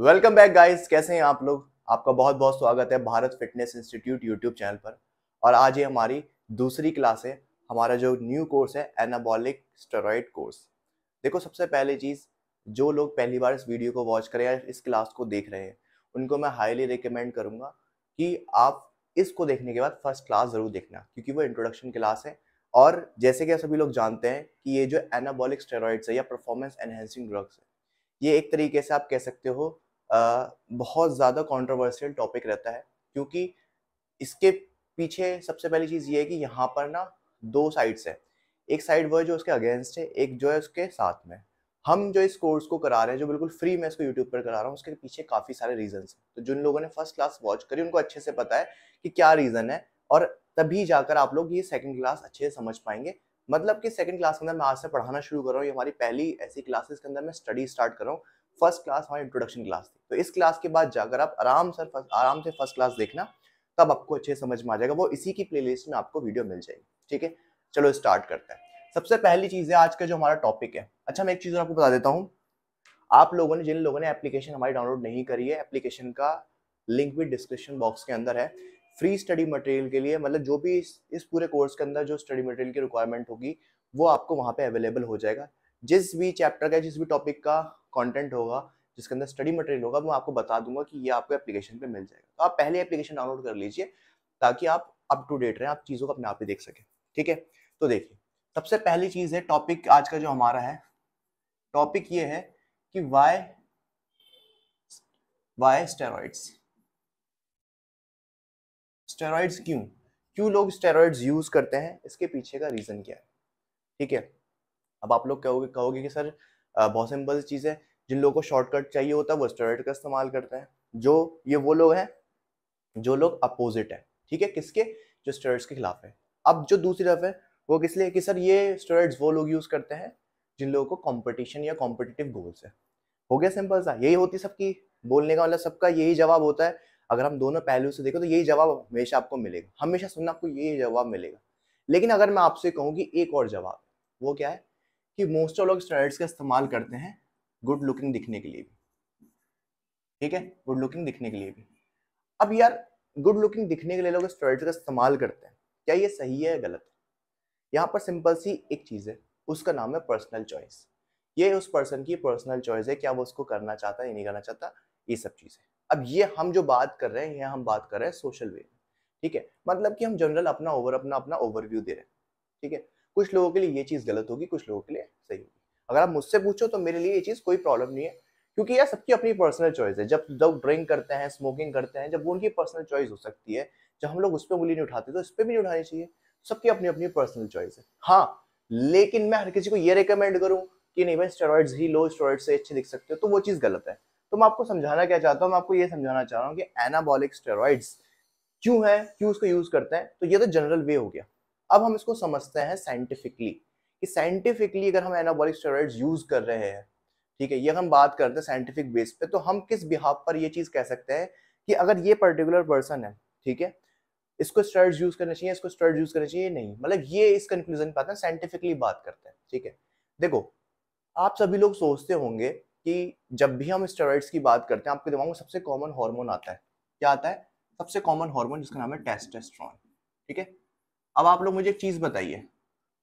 welcome back guys कैसे हैं आप लोग आपका बहुत बहुत स्वागत है Bharat fitness institute YouTube channel पर और आज ये हमारी दूसरी क्लास है हमारा जो न्यू कोर्स है एनाबॉलिक स्टेरॉइड कोर्स देखो सबसे पहले चीज़ जो लोग पहली बार इस वीडियो को वॉच करें या इस क्लास को देख रहे हैं उनको मैं हाईली रिकमेंड करूँगा कि आप इसको देखने के बाद फर्स्ट क्लास ज़रूर देखना क्योंकि वो इंट्रोडक्शन क्लास है और जैसे कि सभी लोग जानते हैं कि ये जो एनाबॉलिक स्टेरॉइड्स है या परफॉर्मेंस एनहेंसिंग ड्रग्स है ये एक तरीके से आप कह सकते हो बहुत ज़्यादा कॉन्ट्रोवर्सियल टॉपिक रहता है क्योंकि इसके पीछे सबसे पहली चीज़ ये है कि यहाँ पर ना दो साइड्स है एक साइड वो है जो उसके अगेंस्ट है एक जो है उसके साथ में हम जो इस कोर्स को करा रहे हैं जो बिल्कुल फ्री मैं इसको यूट्यूब पर करा रहा हूँ उसके पीछे काफ़ी सारे रीजन हैं तो जिन लोगों ने फर्स्ट क्लास वॉच करी उनको अच्छे से पता है कि क्या रीज़न है और तभी जाकर आप लोग ये सेकेंड क्लास अच्छे से समझ पाएंगे मतलब कि सेकंड क्लास के अंदर मैं आज से पढ़ाना शुरू कर रहा हूँ ये हमारी पहली ऐसी क्लासेस के अंदर मैं स्टडी स्टार्ट कर रहा हूँ फर्स्ट क्लास हमारी इंट्रोडक्शन क्लास थी तो इस क्लास के बाद जाकर आप आराम से आराम से फर्स्ट क्लास देखना तब आपको अच्छे समझ में आ जाएगा वो इसी की प्ले में आपको वीडियो मिल जाएगी ठीक है चलो स्टार्ट करते हैं सबसे पहली चीज़ है आज का जो हमारा टॉपिक है अच्छा मैं एक चीज़ आपको बता देता हूँ आप लोगों ने जिन लोगों ने एप्लीकेशन हमारी डाउनलोड नहीं करी है एप्लीकेशन का लिंक भी डिस्क्रिप्शन बॉक्स के अंदर है फ्री स्टडी मटेरियल के लिए मतलब जो भी इस, इस पूरे कोर्स के अंदर जो स्टडी मटेरियल की रिक्वायरमेंट होगी वो आपको वहाँ पे अवेलेबल हो जाएगा जिस भी चैप्टर का जिस भी टॉपिक का कंटेंट होगा जिसके अंदर स्टडी मटेरियल होगा मैं आपको बता दूंगा कि ये आपको एप्लीकेशन पे मिल जाएगा तो आप पहले एप्लीकेशन डाउनलोड कर लीजिए ताकि आप अप टू डेट रहें आप चीज़ों को अपने आप ही देख सकें ठीक है तो देखिए सबसे पहली चीज़ है टॉपिक आज का जो हमारा है टॉपिक ये है कि वाई वाई स्टेरॉइड्स स्टेरॉइड्स क्यों क्यों लोग स्टेरॉइड्स यूज़ करते हैं इसके पीछे का रीज़न क्या है ठीक है अब आप लोग कहोगे कहोगे कि सर बहुत सिंपल चीज़ है जिन लोगों को शॉर्टकट चाहिए होता है वो स्टेरॉइड का इस्तेमाल करते हैं जो ये वो लोग हैं जो लोग अपोजिट हैं ठीक है किसके जो स्टेरॉइड्स के खिलाफ है अब जो दूसरी तरफ है वो किस लिए कि सर ये स्टेरॉइड्स वो लोग यूज़ करते हैं जिन लोगों को कॉम्पिटिशन या कॉम्पिटिटिव गोल्स है हो गया सिंपल सा यही होती सबकी बोलने का मतलब सबका यही जवाब होता है अगर हम दोनों पहलू से देखें तो यही जवाब हमेशा आपको मिलेगा हमेशा सुनना आपको यही जवाब मिलेगा लेकिन अगर मैं आपसे कहूँ कि एक और जवाब वो क्या है कि मोस्ट ऑफ लोग स्टेरॉइड्स का इस्तेमाल करते हैं गुड लुकिंग दिखने के लिए भी ठीक है गुड लुकिंग दिखने के लिए भी अब यार गुड लुकिंग दिखने के लिए लोग स्टेरॉइड्स का इस्तेमाल करते हैं क्या ये सही है या गलत है यहाँ पर सिंपल सी एक चीज़ है उसका नाम है पर्सनल चॉइस ये उस पर्सन की पर्सनल चॉइस है क्या वो उसको करना चाहता है या नहीं करना चाहता ये सब चीज़ें अब ये हम जो बात कर रहे हैं ये हम बात कर रहे हैं सोशल वे में ठीक है मतलब कि हम जनरल अपना ओवर अपना अपना ओवरव्यू दे रहे हैं ठीक है कुछ लोगों के लिए ये चीज़ गलत होगी कुछ लोगों के लिए सही होगी अगर आप मुझसे पूछो तो मेरे लिए ये चीज़ कोई प्रॉब्लम नहीं है क्योंकि यह सबकी अपनी पर्सनल चॉइस है जब जब ड्रिंक करते हैं स्मोकिंग करते हैं जब उनकी पर्सनल चॉइस हो सकती है जब हम लोग उस पर उंगली नहीं उठाते तो इस पर भी नहीं उठानी चाहिए सबकी अपनी अपनी पर्सनल चॉइस है हाँ लेकिन मैं हर किसी को ये रिकमेंड करूँ कि नहीं भाई स्टेरॉइड्स ही लो स्टेरॉइड से अच्छे दिख सकते हो तो वो चीज़ गलत है तो मैं आपको समझाना क्या चाहता हूँ मैं आपको ये समझाना चाह रहा हूँ कि एनाबॉलिक स्टेरॉइड्स क्यों है क्यों उसको यूज़ करते हैं तो ये तो जनरल वे हो गया अब हम इसको समझते हैं साइंटिफिकली कि साइंटिफिकली अगर हम एनाबॉलिक स्टेरॉइड्स यूज कर रहे हैं ठीक है ये हम बात करते हैं साइंटिफिक बेस पे तो हम किस बिहाव पर ये चीज कह सकते हैं कि अगर ये पर्टिकुलर पर्सन है ठीक है इसको स्टर्ड यूज करना चाहिए इसको स्टर्ड यूज करना चाहिए नहीं मतलब ये इस कंक्लूजन पर आते हैं साइंटिफिकली बात करते हैं ठीक है देखो आप सभी लोग सोचते होंगे कि जब भी हम स्टेरॉइड्स की बात करते हैं आपके दिमाग में सबसे कॉमन हार्मोन आता है क्या आता है सबसे कॉमन हार्मोन जिसका नाम है टेस्टेस्ट्रॉन ठीक है अब आप लोग मुझे एक चीज़ बताइए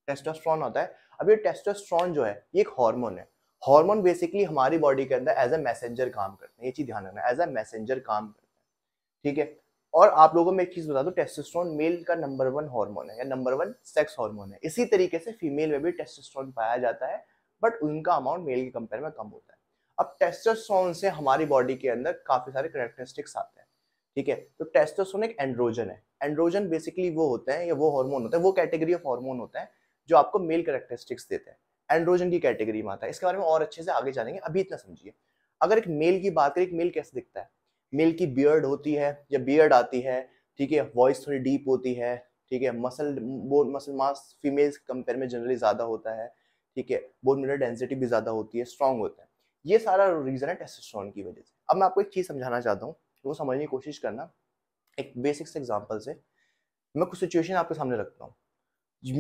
टेस्टोस्ट्रॉन होता है अब ये टेस्टोस्ट्रॉन जो है ये एक हार्मोन है हार्मोन बेसिकली हमारी बॉडी के अंदर एज ए मैसेंजर काम करते हैं ये चीज़ ध्यान रखना एज ए मैसेंजर काम करते हैं ठीक है और आप लोगों में एक चीज़ बता दो टेस्टोस्ट्रॉन मेल का नंबर वन हार्मोन है या नंबर वन सेक्स हार्मोन है इसी तरीके से फीमेल में भी टेस्टोस्ट्रॉन पाया जाता है बट उनका अमाउंट मेल के कंपेयर में कम होता है अब टेस्टोस्ट्रॉन से हमारी बॉडी के अंदर काफ़ी सारे करेक्टरिस्टिक्स आते हैं ठीक है तो टेस्टोस्टेरोन एक एंड्रोजन है एंड्रोजन बेसिकली वो होता है या वो हार्मोन होता है वो कैटेगरी ऑफ हार्मोन होता है जो आपको मेल करेक्टरिस्टिक्स देते हैं एंड्रोजन की कैटेगरी में आता है इसके बारे में और अच्छे से आगे जानेंगे अभी इतना समझिए अगर एक मेल की बात करें एक मेल कैसे दिखता है मेल की बियर्ड होती है या बियर्ड आती है ठीक है वॉइस थोड़ी डीप होती है ठीक है muscle bone muscle mass females compare में जनरली ज़्यादा होता है ठीक है बोन मिनरल डेंसिटी भी ज़्यादा होती है स्ट्रॉन्ग होता है ये सारा रीज़न है टेस्टोस्टेरोन की वजह से अब मैं आपको एक चीज़ समझाना चाहता हूँ तो समझने की कोशिश करना एक से एग्जाम्पल से मैं कुछ सिचुएशन आपके सामने रखता हूँ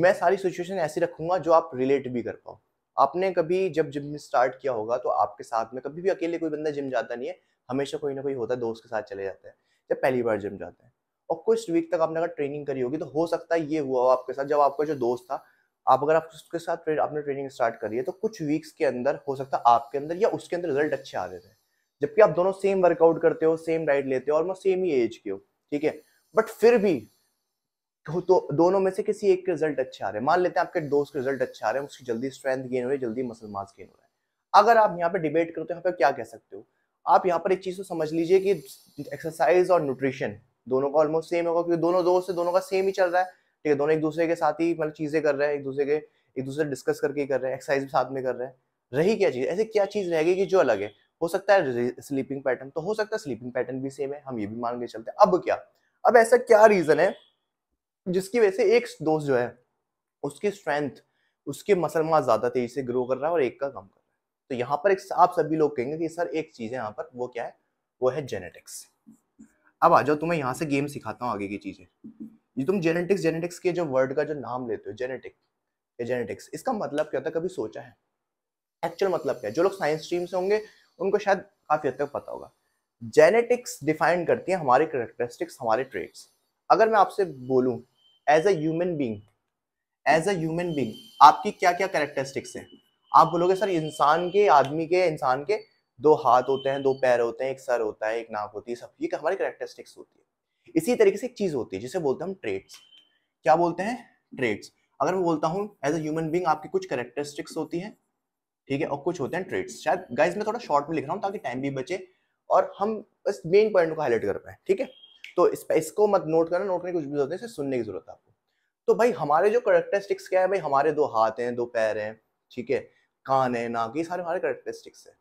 मैं सारी सिचुएशन ऐसी रखूंगा जो आप रिलेट भी कर पाओ आपने कभी जब जिम स्टार्ट किया होगा तो आपके साथ में कभी भी अकेले कोई बंदा जिम जाता नहीं है हमेशा कोई ना कोई होता है दोस्त के साथ चले जाते हैं जब पहली बार जिम जाते हैं और कुछ वीक तक आपने अगर ट्रेनिंग करी होगी तो हो सकता है ये हुआ हो आपके साथ जब आपका जो दोस्त था आप अगर आप उसके साथ आपने ट्रेनिंग स्टार्ट करी है तो कुछ वीक्स के अंदर हो सकता है आपके अंदर या उसके अंदर रिजल्ट अच्छे आ रहे थे जबकि आप दोनों सेम वर्कआउट करते हो सेम डाइट लेते हो ऑलमोस्ट सेम ही एज के हो ठीक है बट फिर भी तो, तो दोनों में से किसी एक के रिजल्ट अच्छे आ रहे हैं मान लेते हैं आपके दोस्त के रिजल्ट अच्छे आ रहे हैं उसकी जल्दी स्ट्रेंथ गेन हो रही है जल्दी मसल मास गेन हो रहा है अगर आप यहाँ पे डिबेट करते हो यहाँ पे क्या कह सकते हो आप यहाँ पर एक चीज़ को समझ लीजिए कि एक्सरसाइज और न्यूट्रिशन दोनों का ऑलमोस्ट सेम होगा क्योंकि दोनों दोस्त दोनों का सेम ही चल रहा है ठीक है दोनों एक दूसरे के साथ ही मतलब चीज़ें कर रहे हैं एक दूसरे के एक दूसरे डिस्कस करके कर रहे हैं एक्सरसाइज भी साथ में कर रहे हैं रही क्या चीज़ ऐसी क्या चीज़ रहेगी कि जो अलग है हो सकता है स्लीपिंग पैटर्न तो हो सकता है स्लीपिंग पैटर्न भी सेम है हम ये भी मान के चलते हैं अब क्या अब ऐसा क्या रीजन है जिसकी वजह से एक दोस्त जो है उसकी स्ट्रेंथ उसके मसल मास ज्यादा तेजी से ग्रो कर रहा है और एक का कम कर रहा है तो यहाँ पर एक आप सभी लोग कहेंगे कि सर एक चीज है यहाँ पर वो क्या है वो है जेनेटिक्स अब आ जाओ तुम्हें तो यहाँ से गेम सिखाता हूँ आगे की चीजें ये तुम जेनेटिक्स जेनेटिक्स के जो वर्ड का जो नाम लेते हो जेनेटिक जेनेटिक्स इसका मतलब क्या होता है कभी सोचा है एक्चुअल मतलब क्या है जो लोग साइंस स्ट्रीम से होंगे उनको शायद काफ़ी हद तक पता होगा जेनेटिक्स डिफाइन करती है हमारे करेक्टरिस्टिक्स हमारे ट्रेट्स अगर मैं आपसे बोलूँ as a human being as a human being आपकी क्या क्या करेक्टरिस्टिक्स हैं आप बोलोगे सर इंसान के आदमी के इंसान के दो हाथ होते हैं दो पैर होते हैं एक सर होता है एक नाक होती है सब ये हमारी करेक्टरिस्टिक्स होती है इसी तरीके से एक चीज़ होती है जिसे बोलते हैं हम ट्रेड्स क्या बोलते हैं ट्रेड्स अगर मैं बोलता हूँ एज अ ह्यूमन बींग आपकी कुछ करेक्टरिस्टिक्स होती हैं ठीक है और कुछ होते हैं ट्रेड्स शायद गाइज मैं थोड़ा शॉर्ट में लिख रहा हूँ ताकि टाइम भी बचे और हम बस मेन पॉइंट को हाईलाइट कर पाए ठीक है तो इस इसको मत नोट करना नोट करने की कुछ भी जरूरत है सुनने की जरूरत है आपको तो भाई हमारे जो करेक्टरिस्टिक्स क्या है भाई हमारे दो हाथ हैं दो पैर हैं ठीक है कान है नाक ये सारे हमारे करेक्टरिस्टिक्स है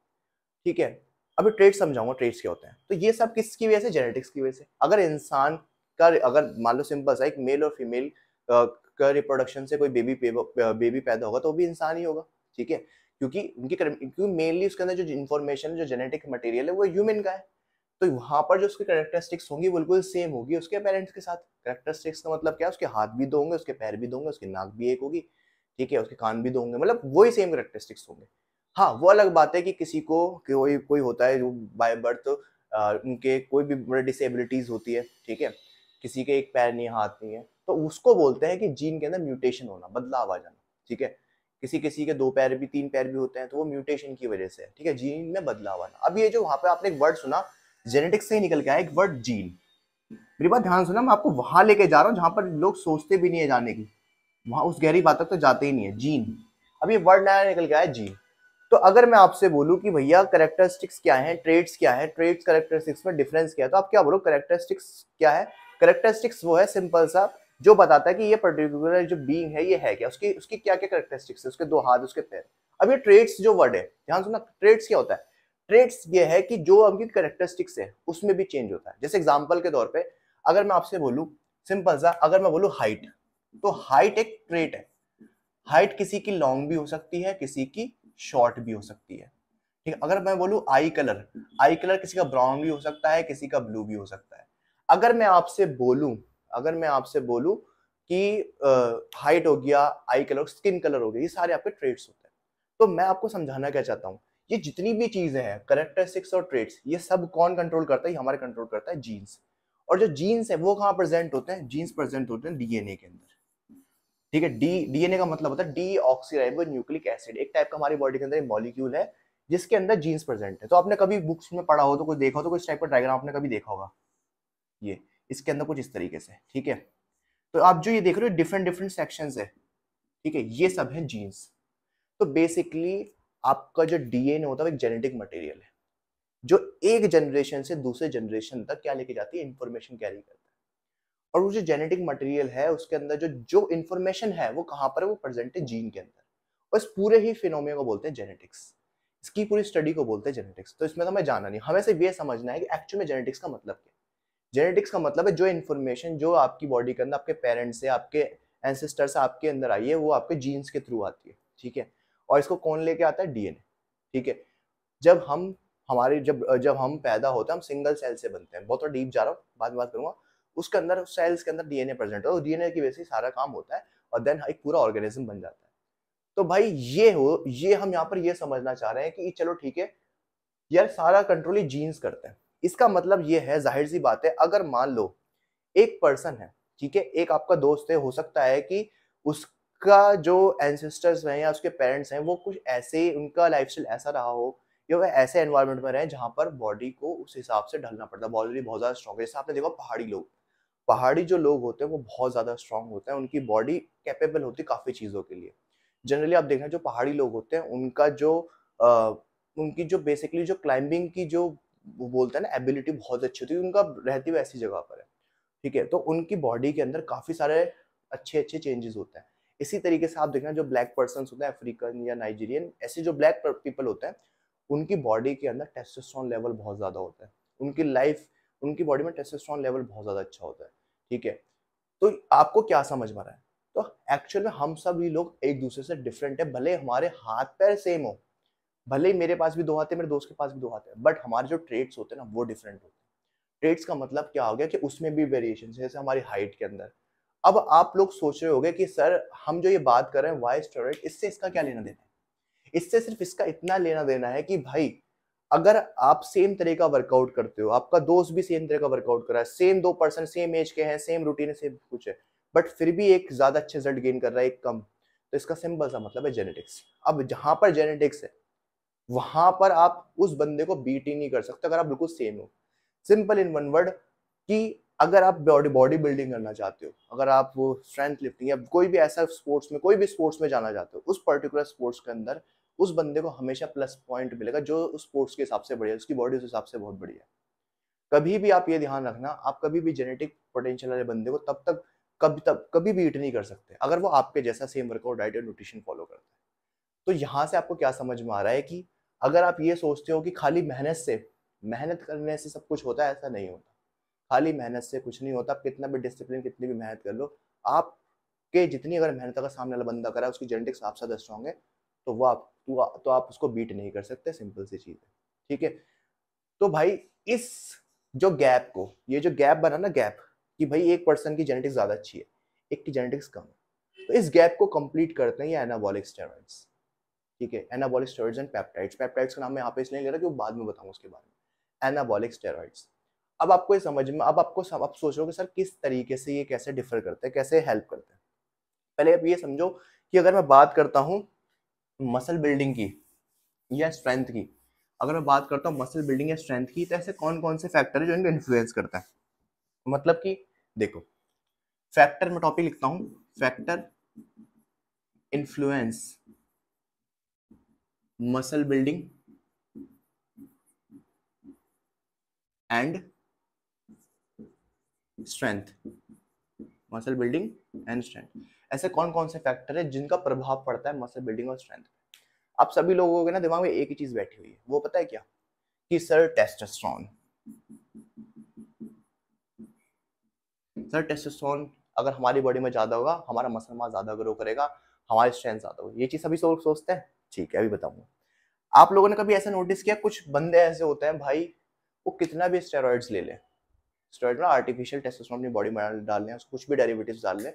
ठीक है अभी ट्रेड समझाऊंगा ट्रेड्स क्या होते हैं तो ये सब किसकी वजह से जेनेटिक्स की वजह से अगर इंसान का अगर मान लो सिंपल सा एक मेल और फीमेल का रिप्रोडक्शन से कोई बेबी बेबी पैदा होगा तो वो भी इंसान ही होगा ठीक है क्योंकि उनकी क्योंकि मेनली उसके अंदर जो इन्फॉर्मेशन जो जेनेटिक मटेरियल है वो ह्यूमन का है तो वहां पर जो उसकी करेक्टरिस्टिक्स होंगी बिल्कुल सेम होगी उसके पेरेंट्स के साथ करेक्टरिस्टिक्स का मतलब क्या है उसके हाथ भी दो होंगे उसके पैर भी दो होंगे उसकी नाक भी एक होगी ठीक है उसके कान भी दो होंगे मतलब वही सेम करेक्टरिस्टिक्स होंगे हाँ वो अलग बात है कि किसी को कोई कोई होता है जो बाय बर्थ उनके कोई भी बड़े डिसेबिलिटीज़ होती है ठीक है किसी के एक पैर नहीं हाथ नहीं है तो उसको बोलते हैं कि जीन के अंदर म्यूटेशन होना बदलाव आ जाना ठीक है किसी किसी के दो पैर भी तीन पैर भी होते हैं तो वो म्यूटेशन की वजह से ठीक है जीन में बदलाव आना अब ये जो वहां पे आपने एक वर्ड सुना जेनेटिक्स से ही निकल गया एक वर्ड जीन मेरी बात ध्यान सुना मैं आपको वहां लेके जा रहा हूँ जहां पर लोग सोचते भी नहीं है जाने की वहां उस गहरी बात तक तो जाते ही नहीं है जीन अब ये वर्ड नया निकल गया है जीन तो अगर मैं आपसे बोलूँ कि भैया करेक्टरिस्टिक्स क्या है ट्रेड्स क्या है ट्रेड्स करेक्टरिस्टिक्स में डिफरेंस क्या है तो आप क्या बोलो करेक्टरिस्टिक्स क्या है करेक्टरिस्टिक्स वो है सिंपल सा जो बताता है कि ये पर्टिकुलर जो बींग है ये है क्या उसकी उसकी क्या क्या करेक्टरिस्टिक्स है उसके दो हाथ उसके पैर अब ये ट्रेड्स जो वर्ड है ध्यान सुना ट्रेड्स क्या होता है ट्रेड्स ये है कि जो आपकी करेक्टरिस्टिक्स है उसमें भी चेंज होता है जैसे एग्जाम्पल के तौर पर अगर मैं आपसे बोलूँ सिंपल सा अगर मैं बोलूँ हाइट तो हाइट एक ट्रेट है हाइट किसी की लॉन्ग भी हो सकती है किसी की शॉर्ट भी हो सकती है ठीक है अगर मैं बोलूँ आई कलर आई कलर किसी का ब्राउन भी हो सकता है किसी का ब्लू भी हो सकता है अगर मैं आपसे बोलूँ अगर मैं आपसे बोलूँ कि हाइट हो गया आई कलर स्किन कलर हो गया ये सारे आपके ट्रेड्स होते हैं तो मैं आपको समझाना क्या चाहता हूँ ये जितनी भी चीज़ें हैं करेक्टरिस्टिक्स और ट्रेड्स ये सब कौन कंट्रोल करता है ये हमारा कंट्रोल करता है जीन्स और जो जीन्स है वो कहाँ प्रेजेंट होते हैं जीन्स प्रेजेंट होते हैं डीएनए के अंदर ठीक है डी डीएनए का मतलब होता है डी ऑक्सीराइबो न्यूक्लिक एसिड एक टाइप का हमारी बॉडी के अंदर एक मॉलिक्यूल है जिसके अंदर जीन्स प्रेजेंट है तो आपने कभी बुक्स में पढ़ा हो तो कुछ देखा हो तो कुछ टाइप का डायग्राम आपने कभी देखा होगा ये इसके अंदर कुछ इस तरीके से ठीक है तो आप जो ये देख रहे हो डिफरेंट डिफरेंट सेक्शन है ठीक है ये सब है जीन्स तो बेसिकली आपका जो डीएनए होता है एक जेनेटिक मटेरियल है जो एक जनरेशन से दूसरे जनरेशन तक क्या लेके जाती है इंफॉर्मेशन कैरी करता है और वो जो जेनेटिक मटेरियल है उसके अंदर जो जो इन्फॉर्मेशन है वो कहाँ पर है वो प्रेजेंट है जीन के अंदर और इस पूरे ही फिनोमे को बोलते हैं जेनेटिक्स इसकी पूरी स्टडी को बोलते हैं जेनेटिक्स तो इसमें तो हमें जाना नहीं हमें सिर्फ ये समझना है कि एक्चुअल में जेनेटिक्स का मतलब क्या जेनेटिक्स का मतलब है जो इन्फॉर्मेशन जो आपकी बॉडी के अंदर आपके पेरेंट्स से आपके एंसेस्टर से आपके अंदर आई है वो आपके जीन्स के थ्रू आती है ठीक है और इसको कौन लेके आता है डीएनए ठीक है जब हम हमारे जब जब हम पैदा होते हैं हम सिंगल सेल से बनते हैं बहुत डीप जा रहा हूँ बाद में बात करूंगा उसके अंदर सेल्स के अंदर डीएनए प्रेजेंट होता है डीएनए तो की वजह से सारा काम होता है और देन एक पूरा ऑर्गेनिज्म बन जाता है तो भाई ये हो ये हम यहाँ पर ये समझना चाह रहे हैं कि चलो ठीक है यार सारा कंट्रोल ही जीन्स करते हैं इसका मतलब ये है जाहिर सी बात है अगर मान लो एक पर्सन है ठीक है एक आपका दोस्त है हो सकता है कि उसका जो एंसेस्टर्स हैं या उसके पेरेंट्स हैं वो कुछ ऐसे उनका लाइफस्टाइल ऐसा रहा हो या वह ऐसे एनवायरमेंट में रहें जहाँ पर बॉडी को उस हिसाब से ढलना पड़ता है बॉडी बहुत ज़्यादा स्ट्रॉन्ग है जैसे आपने देखा पहाड़ी लोग पहाड़ी जो लोग होते हैं वो बहुत ज़्यादा स्ट्रॉन्ग होते हैं उनकी बॉडी कैपेबल होती है काफ़ी चीज़ों के लिए जनरली आप देख रहे हैं जो पहाड़ी लोग होते हैं उनका जो आ, उनकी जो बेसिकली जो क्लाइंबिंग की जो वो बोलते हैं ना एबिलिटी बहुत अच्छी होती है उनका रहती हुई ऐसी जगह पर है ठीक है तो उनकी बॉडी के अंदर काफ़ी सारे अच्छे अच्छे चेंजेस होते हैं इसी तरीके से आप देखना जो ब्लैक पर्सन होते हैं अफ्रीकन या नाइजीरियन ऐसे जो ब्लैक पीपल होते हैं उनकी बॉडी के अंदर टेस्टोस्ट्रॉन लेवल बहुत ज़्यादा होता है उनकी लाइफ उनकी बॉडी में टेस्टोस्ट्रॉन लेवल बहुत ज़्यादा अच्छा होता है ठीक है तो आपको क्या समझ में रहा है तो एक्चुअल में हम सब ही लोग एक दूसरे से डिफरेंट है भले हमारे हाथ पैर सेम हो भले ही मेरे पास भी दो हाथ है मेरे दोस्त के पास भी दो हाथ है बट हमारे जो ट्रेड्स होते हैं ना वो डिफरेंट होते हैं ट्रेड्स का मतलब क्या हो गया कि उसमें भी वेरिएशन है जैसे हमारी हाइट के अंदर अब आप लोग सोच रहे हो कि सर हम जो ये बात कर रहे हैं वाई स्टेरॉइड इससे इसका क्या लेना देना है इससे सिर्फ इसका इतना लेना देना है कि भाई अगर आप सेम तरह का वर्कआउट करते हो आपका दोस्त भी सेम तरह का वर्कआउट कर रहा है सेम दो पर्सन सेम एज के हैं सेम रूटीन सेम कुछ है बट फिर भी एक ज़्यादा अच्छे रिजल्ट गेन कर रहा है एक कम तो इसका सिंपल सा मतलब है जेनेटिक्स अब जहां पर जेनेटिक्स है वहां पर आप उस बंदे को बीट ही नहीं कर सकते अगर आप बिल्कुल सेम हो सिंपल इन वन वर्ड कि अगर आप बॉडी बॉडी बिल्डिंग करना चाहते हो अगर आप वो स्ट्रेंथ लिफ्टिंग या कोई भी ऐसा स्पोर्ट्स में कोई भी स्पोर्ट्स में जाना चाहते हो उस पर्टिकुलर स्पोर्ट्स के अंदर उस बंदे को हमेशा प्लस पॉइंट मिलेगा जो उस स्पोर्ट्स के हिसाब से बढ़िया उसकी बॉडी उस हिसाब से बहुत बढ़िया है कभी भी आप ये ध्यान रखना आप कभी भी जेनेटिक पोटेंशियल वाले बंदे को तब तक कभी तब कभी भी ईट नहीं कर सकते अगर वो आपके जैसा सेम वर्कआउट डाइट और न्यूट्रिशन फॉलो करता है तो यहाँ से आपको क्या समझ में आ रहा है कि अगर आप ये सोचते हो कि खाली मेहनत से मेहनत करने से सब कुछ होता है ऐसा नहीं होता खाली मेहनत से कुछ नहीं होता आप कितना भी डिसिप्लिन कितनी भी मेहनत कर लो आप के जितनी अगर मेहनत का सामने वाला बंदा करा उसकी जेनेटिक्स आपसे स्ट्रॉन्ग होंगे तो वो आप तो, तो आप उसको बीट नहीं कर सकते सिंपल सी चीज़ है ठीक है तो भाई इस जो गैप को ये जो गैप बना ना गैप कि भाई एक पर्सन की जेनेटिक्स ज़्यादा अच्छी है एक की जेनेटिक्स कम है तो इस गैप को कंप्लीट करते हैं ये एनाबॉलिक स्टेरॉइड्स ठीक है anabolic steroids and peptides peptides का नाम मैं यहाँ पे इसलिए ले रहा कि बाद में बताऊँ उसके बारे में एनाबॉलिक स्टेरॉइड्स अब आपको ये समझ में अब आपको सब, आप सोच रहे हो कि सर किस तरीके से ये कैसे डिफर करते हैं कैसे हेल्प करते हैं पहले आप ये समझो कि अगर मैं बात करता हूँ मसल बिल्डिंग की या स्ट्रेंथ की अगर मैं बात करता हूँ मसल बिल्डिंग या स्ट्रेंथ की तो ऐसे कौन कौन से फैक्टर है जो इनको इन्फ्लुएंस करता है मतलब कि देखो फैक्टर मैं टॉपिक लिखता हूँ factor influence muscle building and strength muscle building and strength ऐसे कौन कौन से फैक्टर है जिनका प्रभाव पड़ता है मसल बिल्डिंग और स्ट्रेंथ आप सभी लोगों के ना दिमाग में एक ही चीज बैठी हुई है वो पता है क्या कि सर टेस्टोस्टेरोन सर टेस्टोस्टेरोन अगर हमारी बॉडी में ज्यादा होगा हमारा मसल मास ज्यादा ग्रो करेगा हमारी स्ट्रेंथ ज्यादा होगी ये चीज सभी लोग सोचते हैं ठीक है अभी बताऊंगा आप लोगों ने कभी ऐसा नोटिस किया कुछ बंदे ऐसे होते हैं भाई वो कितना भी स्टेरॉइड्स ले लें स्टेरॉइड ना आर्टिफिशियल टेस्टोस्टेरोन अपनी बॉडी में डाल लें कुछ भी डेरिवेटिव्स डाल लें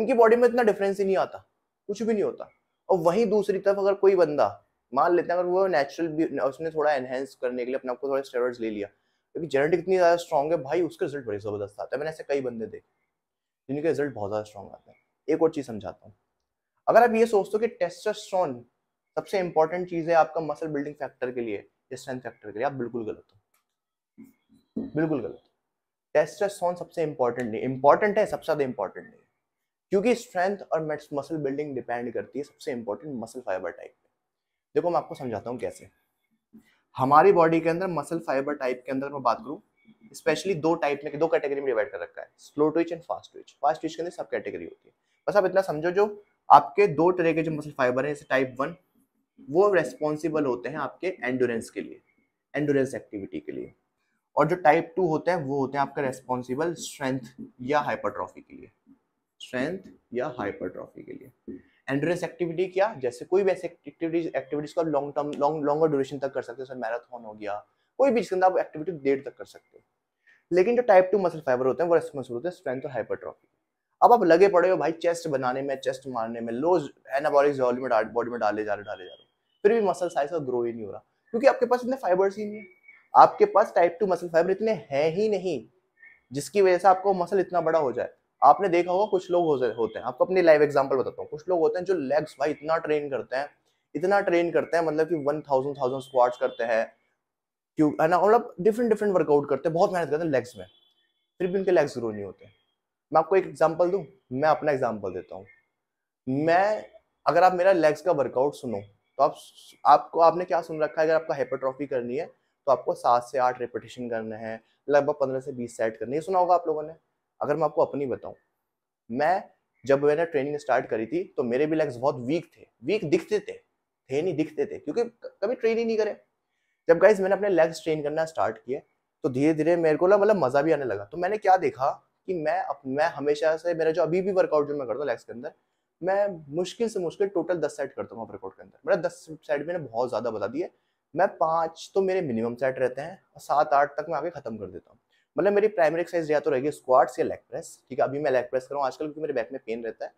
उनकी बॉडी में इतना डिफरेंस ही नहीं आता कुछ भी नहीं होता और वहीं दूसरी तरफ अगर कोई बंदा मान लेते हैं अगर वो नेचुरल भी उसने थोड़ा एनहेंस करने के लिए अपने आपको थोड़ा स्टेरॉइड्स ले लिया क्योंकि जेनेटिक इतनी ज़्यादा स्ट्रॉग है भाई उसका रिजल्ट बड़े ज़बरदस्त आता है मैंने ऐसे कई बंदे देखे जिनके रिजल्ट बहुत ज़्यादा स्ट्रॉन्ग आते हैं एक और चीज़ समझाता हूँ अगर आप ये सोचते हो कि टेस्टोस्टेरोन सबसे इंपॉर्टेंट चीज है आपका मसल बिल्डिंग फैक्टर के लिए स्ट्रेंथ फैक्टर के लिए आप बिल्कुल गलत हो बिल्कुल गलत टेस्टोस्टेरोन सबसे इंपॉर्टेंट नहीं इंपॉर्टेंट है सबसे ज्यादा इंपॉर्टेंट नहीं क्योंकि स्ट्रेंथ और मसल बिल्डिंग डिपेंड करती है सबसे इंपॉर्टेंट मसल फाइबर टाइप पे देखो मैं आपको समझाता हूँ कैसे हमारी बॉडी के अंदर मसल फाइबर टाइप के अंदर मैं बात करूँ स्पेशली दो टाइप में दो कैटेगरी में डिवाइड कर रखा है slow twitch and fast twitch fast twitch के अंदर सब कैटेगरी होती है बस आप इतना समझो जो आपके दो तरह के जो मसल फाइबर है जैसे टाइप वन वो रेस्पॉन्सिबल होते हैं आपके एंडोरेंस के लिए एंडोरेंस एक्टिविटी के लिए और जो टाइप टू होते हैं वो होते हैं आपका रेस्पॉन्सिबल स्ट्रेंथ या हाइपरट्रॉफी के लिए स्ट्रेंथ या हाइपरट्रॉफी के लिए एंडोरेंस एक्टिविटी क्या जैसे कोई भी ऐसी एक्टिविटीज एक्टिविटीज को आप long term long longer duration तक कर सकते हो सर मैराथन हो गया कोई भी जिसके अंदर आप एक्टिविटी देर तक कर सकते हो लेकिन जो टाइप टू मसल फाइबर होते हैं वो रेस्पॉन्सिबल होते हैं स्ट्रेंथ और हाइपरट्रॉफी अब आप लगे पड़े हो भाई चेस्ट बनाने में चेस्ट मारने में लोज एनाबॉलिक बॉडी में डाले जा रहे डाले जा रहे फिर भी मसल साइज का ग्रो ही नहीं हो रहा क्योंकि आपके पास इतने फाइबर्स ही नहीं है आपके पास टाइप टू मसल फाइबर इतने हैं ही नहीं जिसकी वजह से आपको मसल इतना बड़ा हो जाए आपने देखा होगा कुछ लोग होते हैं आपको अपनी लाइव एग्जाम्पल बताता हूँ कुछ लोग होते हैं जो लेग्स भाई इतना ट्रेन करते हैं इतना ट्रेन करते हैं मतलब कि वन थाउजेंड थाउजेंड स्क्वाड्स करते हैं क्यों है ना मतलब डिफरेंट डिफरेंट वर्कआउट करते हैं बहुत मेहनत करते हैं लेग्स में फिर भी उनके लेग्स ग्रो नहीं होते मैं आपको एक एग्जाम्पल दूँ मैं अपना एग्जाम्पल देता हूँ मैं अगर आप मेरा लेग्स का वर्कआउट सुनो तो आप आपको आपने क्या सुन रखा है अगर आपका हेपेट्रॉफी करनी है तो आपको सात से आठ रिपीटेशन करना है लगभग पंद्रह से बीस सेट करने ये सुना होगा आप लोगों ने अगर मैं आपको अपनी बताऊं मैं जब मैंने ट्रेनिंग स्टार्ट करी थी तो मेरे भी लेग्स बहुत वीक थे वीक दिखते थे थे नहीं दिखते थे क्योंकि कभी ट्रेन ही नहीं करे जब गाइज मैंने अपने लेग्स ट्रेन करना स्टार्ट किए तो धीरे धीरे मेरे को ना मतलब मज़ा भी आने लगा तो मैंने क्या देखा कि मैं मैं हमेशा से मेरा जो अभी भी वर्कआउट जो मैं करता हूँ लेग्स के अंदर मैं मुश्किल से मुश्किल टोटल दस सेट करता हूँ वर्कआउट के अंदर मेरा दस सेट मैंने बहुत ज़्यादा बता दिए मैं पाँच तो मेरे मिनिमम सेट रहते हैं और सात आठ तक मैं आगे खत्म कर देता हूँ मतलब मेरी प्राइमरी एक्सरसाइज या तो रहेगी स्क्वाट्स या लेग प्रेस ठीक है अभी मैं लेग प्रेस कर रहा हूँ आजकल क्योंकि मेरे बैक में पेन रहता है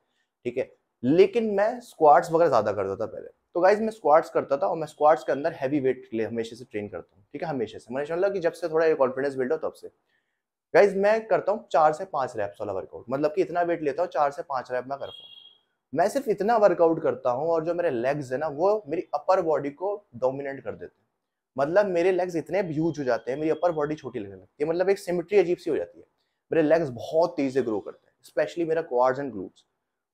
ठीक है लेकिन मैं स्क्वाट्स वगैरह ज़्यादा करता था पहले तो गाइज मैं स्क्वाट्स करता था और मैं स्क्वाट्स के अंदर हैवी वेट के लिए हमेशा से ट्रेन करता हूँ ठीक है हमेशा से मैंने मतलब कि जब से थोड़ा कॉन्फिडेंस बिल्ड हो तब से गाइज मैं करता हूँ चार से पाँच रैप्स वाला वर्कआउट मतलब कि इतना वेट लेता हूँ चार से पाँच रैप मैं करता हूँ मैं सिर्फ इतना वर्कआउट करता हूँ और जो मेरे लेग्स है ना वो मेरी अपर बॉडी को डोमिनेट कर देते हैं मतलब मेरे लेग्स इतने ह्यूज हो जाते हैं मेरी अपर बॉडी छोटी लगने लगती है मतलब एक सिमिट्री अजीब सी हो जाती है मेरे लेग्स बहुत तेज़ी से ग्रो करते हैं स्पेशली मेरा क्वार्स एंड ग्लूट्स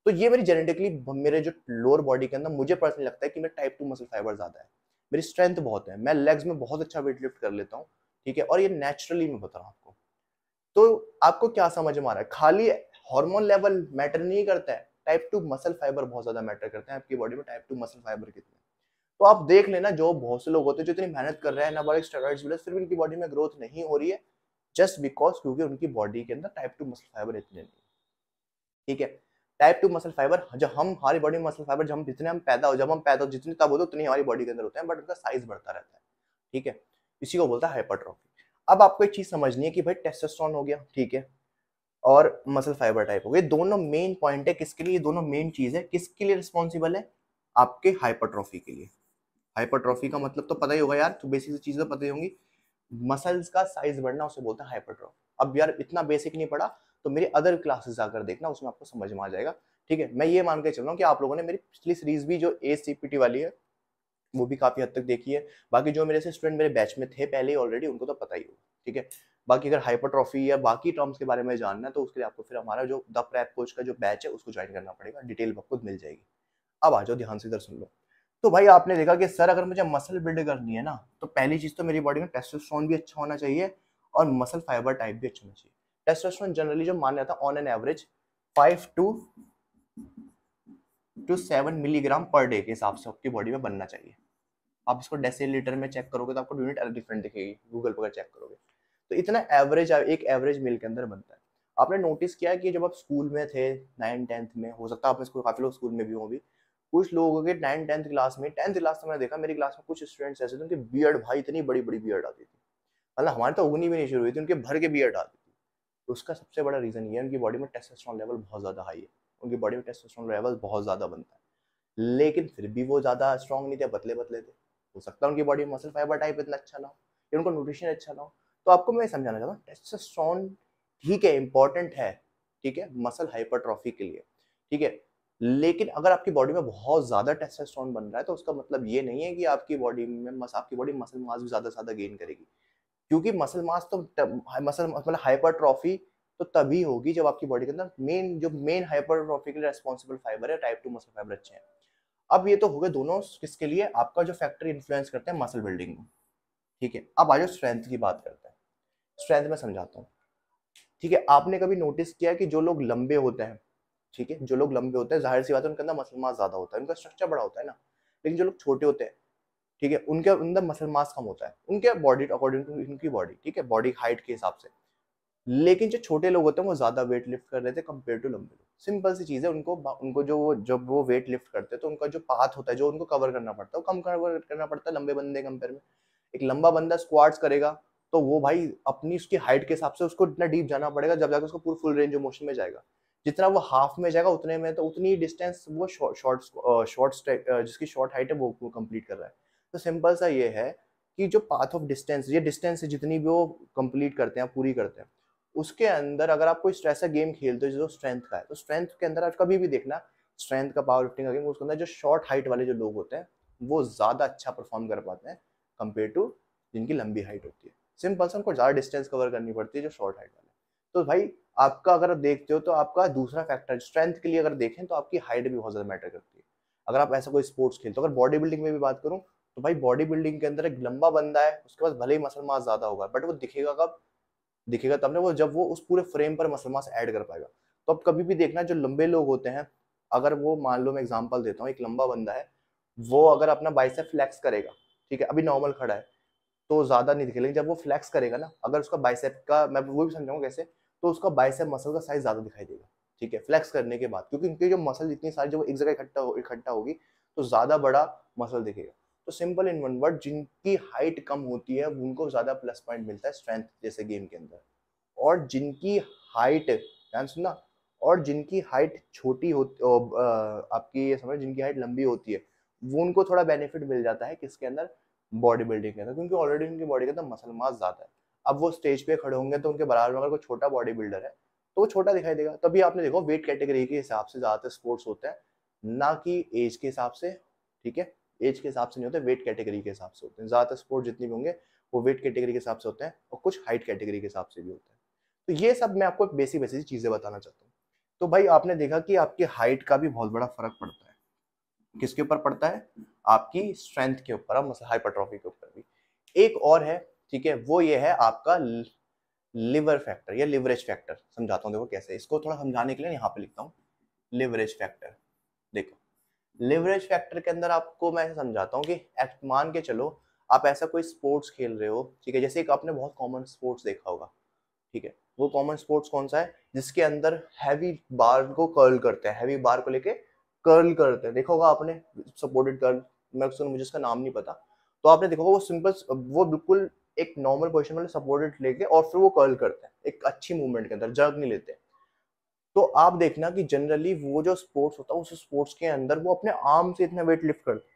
तो ये मेरी जेनेटिकली मेरे जो लोअर बॉडी के अंदर मुझे पर्सनली लगता है कि मेरा टाइप टू मसल फाइबर ज़्यादा है मेरी स्ट्रेंथ बहुत है मैं लेग्स में बहुत अच्छा वेट लिफ्ट कर लेता हूँ ठीक है और ये नेचुरली मैं बता रहा हूँ आपको तो आपको क्या समझ में आ रहा है खाली हार्मोन लेवल मैटर नहीं करता है टाइप टू मसल फाइबर बहुत ज़्यादा मैटर करते हैं आपकी बॉडी में टाइप टू मसल फाइबर कितने तो आप देख लेना जो बहुत से लोग होते हैं जो इतनी मेहनत कर रहे हैं नाबालिग स्टेरॉइड्स मिले फिर भी इनकी बॉडी में ग्रोथ नहीं हो रही है जस्ट बिकॉज क्योंकि उनकी बॉडी के अंदर टाइप टू मसल फाइबर इतने नहीं ठीक है टाइप टू मसल फाइबर जब हम हमारी बॉडी में मसल फाइबर जब हम जितने हम पैदा हो जब हम पैदा हो जितने तब होते उतनी हमारी बॉडी के अंदर होते हैं बट उनका साइज बढ़ता रहता है ठीक है इसी को बोलता है हाइपरट्रॉफी अब आपको एक चीज़ समझनी है कि भाई टेस्टोस्टेरोन हो गया ठीक है और मसल फाइबर टाइप हो गए दोनों मेन पॉइंट है किसके लिए दोनों मेन चीज़ है किसके लिए रिस्पॉन्सिबल है आपके हाइपरट्रॉफी के लिए हाइपरट्रॉफी का मतलब तो पता ही होगा यार तो बेसिक चीज़ें तो पता ही होंगी मसल्स का साइज बढ़ना उसे बोलते हैं हाइपरट्रॉफी अब यार इतना बेसिक नहीं पड़ा तो मेरे अदर क्लासेस आकर देखना उसमें आपको समझ में आ जाएगा ठीक है मैं ये मान के चल रहा हूँ कि आप लोगों ने मेरी पिछली सीरीज भी जो ए वाली है वो भी काफ़ी हद तक देखी है बाकी जो मेरे से स्टूडेंट मेरे बैच में थे पहले ही ऑलरेडी उनको तो पता ही होगा ठीक है बाकी अगर हाइपरट्रॉफी या बाकी टर्म्स के बारे में जानना है तो उसके लिए आपको फिर हमारा जो द प्रैप कोच का जो बैच है उसको ज्वाइन करना पड़ेगा डिटेल आपको मिल जाएगी अब आ जाओ ध्यान से इधर सुन लो तो भाई आपने देखा कि सर अगर मुझे मसल बिल्ड करनी है ना तो पहली चीज़ तो मेरी बॉडी में टेस्टोस्टेरोन भी अच्छा होना चाहिए और मसल फाइबर टाइप भी अच्छा होना चाहिए टेस्टोस्टेरोन जनरली जो मान जाता on an average five to to seven milligram per day के हिसाब से आपकी बॉडी में बनना चाहिए आप इसको डेसीलीटर में चेक करोगे तो आपको यूनिट अलग डिफरेंट दिखेगी गूगल पर चेक करोगे तो इतना एवरेज एक एवरेज मील के अंदर बनता है आपने नोटिस किया कि जब आप स्कूल में थे नाइन टेंथ में हो सकता है आपने स्कूल काफ़ी लोग स्कूल में भी हो भी कुछ लोगों के नाइन टेंथ क्लास में टेंथ क्लास में मैंने देखा मेरी क्लास में कुछ स्टूडेंट्स ऐसे थे उनके बियड भाई इतनी बड़ी बड़ी बियड आती थी मतलब हमारे तो उगनी भी नहीं शुरू हुई थी उनके भर के बियड आती थी तो उसका सबसे बड़ा रीज़न ये है उनकी बॉडी में टेस्टोस्टेरोन लेवल बहुत ज़्यादा हाई है उनकी बॉडी में टेस्टोस्टेरोन लेवल बहुत ज़्यादा बनता है लेकिन फिर भी वो ज़्यादा स्ट्रॉन्ग नहीं थे पतले पतले थे हो सकता है उनकी बॉडी में मसल फाइबर टाइप इतना अच्छा ना हो या उनका न्यूट्रिशन अच्छा ना हो तो आपको मैं समझाना चाहता हूँ टेस्टोस्टेरोन ठीक है इंपॉर्टेंट है ठीक है मसल हाइपरट्रॉफी के लिए ठीक है लेकिन अगर आपकी बॉडी में बहुत ज़्यादा टेस्टोस्टेरोन बन रहा है तो उसका मतलब ये नहीं है कि आपकी बॉडी में मस आपकी बॉडी मसल मास भी ज़्यादा से ज़्यादा गेन करेगी क्योंकि मसल मास तो मसल मतलब हाइपरट्रॉफी तो तभी होगी जब आपकी बॉडी के अंदर मेन जो मेन हाइपरट्रॉफी के लिए रेस्पॉन्सिबल फाइबर है टाइप टू मसल फाइबर अच्छे हैं अब ये तो हो गए दोनों किसके लिए आपका जो फैक्टर इन्फ्लुएंस करते हैं मसल बिल्डिंग में ठीक है अब आ जाओ स्ट्रेंथ की बात करते हैं स्ट्रेंथ में समझाता हूँ ठीक है आपने कभी नोटिस किया कि जो लोग लंबे होते हैं ठीक है जो लोग लंबे होते हैं जाहिर सी बात है उनके अंदर मसल मास ज्यादा होता है उनका स्ट्रक्चर बड़ा होता है ना लेकिन जो लोग छोटे होते हैं ठीक है उनके अंदर मसल मास कम होता है उनके बॉडी अकॉर्डिंग टू इनकी बॉडी ठीक है बॉडी हाइट के हिसाब से लेकिन जो छोटे लोग होते हैं वो ज़्यादा वेट लिफ्ट कर रहे थे कंपेयर टू लंबे लोग सिंपल सी चीज़ है उनको उनको जो जब वो वेट लिफ्ट करते हैं तो उनका जो पाथ होता है जो उनको कवर करना पड़ता है वो कम कवर करना पड़ता है लंबे बंदे कंपेयर में एक लंबा बंदा स्क्वाड्स करेगा तो वो भाई अपनी उसकी हाइट के हिसाब से उसको इतना डीप जाना पड़ेगा जब जाकर उसको पूरा फुल रेंज ऑफ मोशन में जाएगा जितना वो हाफ में जाएगा उतने में तो उतनी डिस्टेंस वो शॉर्ट शॉर्ट जिसकी शॉर्ट हाइट है वो कंप्लीट कर रहा है तो सिंपल सा ये है कि जो पाथ ऑफ डिस्टेंस ये डिस्टेंस है जितनी भी वो कंप्लीट करते हैं पूरी करते हैं उसके अंदर अगर आप कोई स्ट्रेस गेम खेलते हो जो स्ट्रेंथ का है तो स्ट्रेंथ के अंदर आप कभी भी देखना स्ट्रेंथ का पावर लिफ्टिंग का गेम उसके अंदर जो शॉर्ट हाइट वाले जो लोग होते हैं वो ज़्यादा अच्छा परफॉर्म कर पाते हैं कंपेयर टू जिनकी लंबी हाइट होती है स्विम पर्सन को ज़्यादा डिस्टेंस कवर करनी पड़ती है जो शॉर्ट हाइट वाले तो भाई आपका अगर आप देखते हो तो आपका दूसरा फैक्टर स्ट्रेंथ के लिए अगर देखें तो आपकी हाइट भी बहुत ज़्यादा मैटर करती है अगर आप ऐसा कोई स्पोर्ट्स खेलते हो अगर बॉडी बिल्डिंग में भी बात करूँ तो भाई बॉडी बिल्डिंग के अंदर एक लंबा बंदा है उसके पास भले ही मसल मास ज़्यादा होगा बट वो दिखेगा कब दिखेगा तब ना वो जब वो उस पूरे फ्रेम पर मसल मास ऐड कर पाएगा तो आप कभी भी देखना जो लंबे लोग होते हैं अगर वो मान लो मैं एग्जाम्पल देता हूँ एक लंबा बंदा है वो अगर अपना बाइसेप फ्लैक्स करेगा ठीक है अभी नॉर्मल खड़ा है तो ज़्यादा नहीं दिखेगा जब वो फ्लैक्स करेगा ना अगर उसका बाइसेप का मैं वो भी समझाऊंगा कैसे तो उसका बाइसेप मसल का साइज ज़्यादा दिखाई देगा ठीक है फ्लैक्स करने के बाद क्योंकि उनकी जो मसल जितनी सारी जब एक जगह इकट्ठा हो इकट्ठा होगी तो ज़्यादा बड़ा मसल दिखेगा तो सिंपल इन वन वर्ड जिनकी हाइट कम होती है उनको ज़्यादा प्लस पॉइंट मिलता है स्ट्रेंथ जैसे गेम के अंदर और जिनकी हाइट ध्यान सुनना और जिनकी हाइट छोटी होती आपकी ये समझ जिनकी हाइट लंबी होती है वो उनको थोड़ा बेनिफिट मिल जाता है किसके अंदर बॉडी बिल्डिंग के अंदर क्योंकि ऑलरेडी उनकी बॉडी के अंदर मसल मास ज़्यादा है अब वो स्टेज पे खड़े होंगे तो उनके बराबर में अगर कोई छोटा बॉडी बिल्डर है तो वो छोटा दिखाई देगा तभी आपने देखो वेट कैटेगरी के हिसाब से ज़्यादातर स्पोर्ट्स होते हैं ना कि एज के हिसाब से ठीक है एज के हिसाब से नहीं होते वेट कैटेगरी के हिसाब से होते हैं ज़्यादातर स्पोर्ट्स जितने भी होंगे वो वेट कैटेगरी के हिसाब से होते हैं और कुछ हाइट कैटेगरी के हिसाब से भी होते हैं तो ये सब मैं आपको बेसिक बेसिक चीज़ें बताना चाहता हूँ तो भाई आपने देखा कि आपकी हाइट का भी बहुत बड़ा फर्क पड़ता है किसके ऊपर पड़ता है आपकी स्ट्रेंथ के ऊपर हाइपरट्रॉफी मतलब के ऊपर भी एक और है ठीक है वो ये है आपका लिवर फैक्टर या लिवरेज फैक्टर समझाता हूँ देखो कैसे इसको थोड़ा समझाने के लिए यहाँ पे लिखता हूँ लिवरेज फैक्टर देखो लिवरेज फैक्टर के अंदर आपको मैं समझाता हूँ कि मान के चलो आप ऐसा कोई स्पोर्ट्स खेल रहे हो ठीक है जैसे एक आपने बहुत कॉमन स्पोर्ट्स देखा होगा ठीक है वो कॉमन स्पोर्ट्स कौन सा है जिसके अंदर हैवी बार को कर्ल करते हैं हैवी बार को लेके कर्ल करते हैं देखा होगा आपने सपोर्टेड कर्ल मैं मुझे इसका नाम नहीं पता तो आपने देखा होगा वो सिंपल वो बिल्कुल एक नॉर्मल पोजिशन में सपोर्टेड लेके और फिर वो कर्ल करते हैं एक अच्छी मूवमेंट के अंदर जर्क नहीं लेते तो आप देखना कि जनरली वो जो स्पोर्ट्स होता है उस स्पोर्ट्स के अंदर वो अपने आर्म से इतना वेट लिफ्ट करते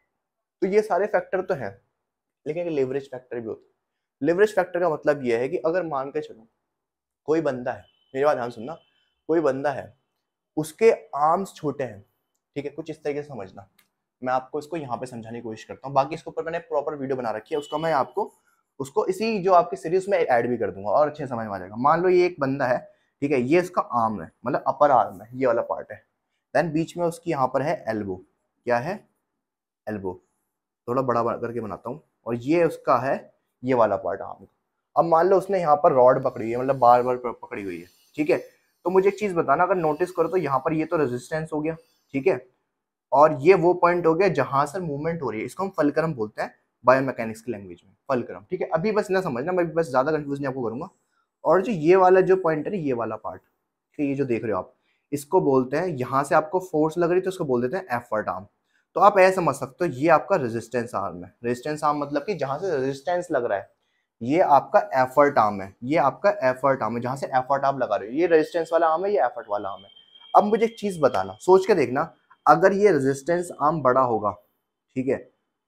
तो ये सारे फैक्टर तो हैं लेकिन एक लेवरेज फैक्टर भी होता है लेवरेज फैक्टर का मतलब ये है कि अगर मान के चलो कोई बंदा है मेरी बात ध्यान सुनना कोई बंदा है उसके आर्म्स छोटे हैं ठीक है कुछ इस तरीके से समझना मैं आपको इसको यहाँ पे समझाने की कोशिश करता हूँ बाकी इसके ऊपर मैंने प्रॉपर वीडियो बना रखी है उसको मैं आपको उसको इसी जो आपकी सीरीज में ऐड भी कर दूंगा और अच्छे समझ में आ जाएगा मान लो ये एक बंदा है ठीक है ये इसका आर्म है मतलब अपर आर्म है ये वाला पार्ट है देन बीच में उसकी यहाँ पर है एल्बो क्या है एल्बो थोड़ा बड़ा करके बनाता हूँ और ये उसका है ये वाला पार्ट आर्म का अब मान लो उसने यहाँ पर रॉड पकड़ी हुई है मतलब बार बार पकड़ी हुई है ठीक है तो मुझे एक चीज़ बताना अगर नोटिस करो तो यहाँ पर ये तो रेजिस्टेंस हो गया ठीक है और ये वो पॉइंट हो गया जहां सर मूवमेंट हो रही है इसको हम फलक्रम बोलते हैं बायोमैकेनिक्स की लैंग्वेज में फलक्रम ठीक है अभी बस ना समझना मैं बस ज़्यादा कंफ्यूज नहीं आपको करूंगा और जो ये वाला जो पॉइंट है ना ये वाला पार्ट ठीक है ये जो देख रहे हो आप इसको बोलते हैं यहाँ से आपको फोर्स लग रही तो उसको बोल देते हैं एफर्ट आर्म तो आप ऐसा समझ सकते हो ये आपका रेजिस्टेंस आर्म है रेजिस्टेंस आर्म मतलब कि जहां से रेजिस्टेंस लग रहा है ये आपका एफर्ट आर्म है ये आपका एफर्ट आर्म है जहां से एफर्ट आप लगा रहे हो ये रेजिस्टेंस वाला आर्म है ये एफर्ट वाला आर्म है अब मुझे एक चीज़ बताना सोच के देखना अगर ये रेजिस्टेंस आर्म बड़ा होगा ठीक है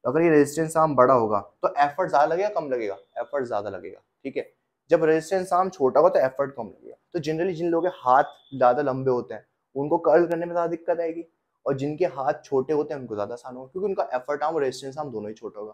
अगर ये रेजिस्टेंस आर्म बड़ा होगा तो एफर्ट ज़्यादा लगेगा कम लगेगा एफर्ट ज़्यादा लगेगा ठीक है जब रेजिस्टेंस आर्म छोटा होगा तो एफर्ट कम लगेगा तो जनरली जिन लोगों के हाथ ज़्यादा लंबे होते हैं उनको कर्ल करने में ज़्यादा दिक्कत आएगी और जिनके हाथ छोटे होते हैं उनको ज़्यादा आसान होगा क्योंकि उनका एफर्ट आर्म और रेजिस्टेंस आर्म दोनों ही छोटा होगा